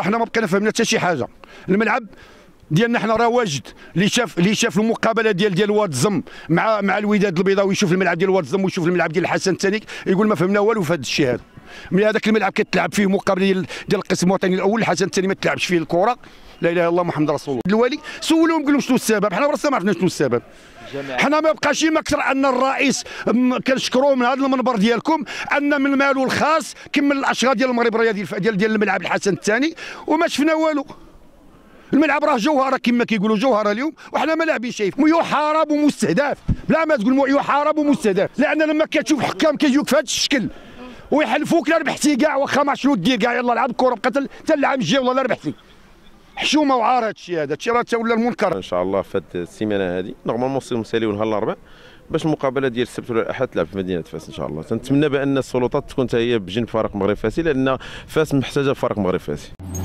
احنا ما بقينا فهمنا حتى شي حاجه الملعب ديالنا حنا راه واجد اللي شاف اللي شاف المقابله ديال ديال واد زم مع مع الوداد البيضاوي يشوف الملعب ديال واد زم ويشوف الملعب ديال الحسن الثاني يقول ما فهمنا والو في هذا الشيء هذا من هذاك الملعب كتلعب فيه مقابله ديال ديال القسم الوطني الاول الحسن الثاني ما تلعبش فيه الكره لا اله الا الله محمد رسول الله الوالي سولهم قال لهم شنو السبب حنا راسنا ما عرفنا شنو السبب حنا ما بقاش ما اكثر ان الرئيس كنشكروه من هذا المنبر ديالكم ان من ماله الخاص كمل الاشغال ديال المغرب راه ديال ديال, الملعب الحسن الثاني وما شفنا والو الملعب راه جوهره كما كيقولوا جوهره اليوم وحنا ما لاعبين شايف يحارب ومستهدف بلا ما تقول يحارب ومستهدف لان لما كتشوف حكام كيجيوك في هذا الشكل ويحلفوك لا ربحتي كاع واخا ما شنو دير كاع يلاه لعب كره بقات حتى اللعام الجاي والله لا ربحتي حشومه وعار هذا الشيء هذا الشيء راه تولى المنكر ان شاء الله في هذه السيمانه هذه نورمالمون سيو مساليو نهار الاربعاء باش المقابله ديال السبت ولا الاحد تلعب في مدينه فاس ان شاء الله تنتمنى بان السلطات تكون حتى هي بجنب فريق مغرب فاسي لان فاس محتاجه فريق مغرب فاسي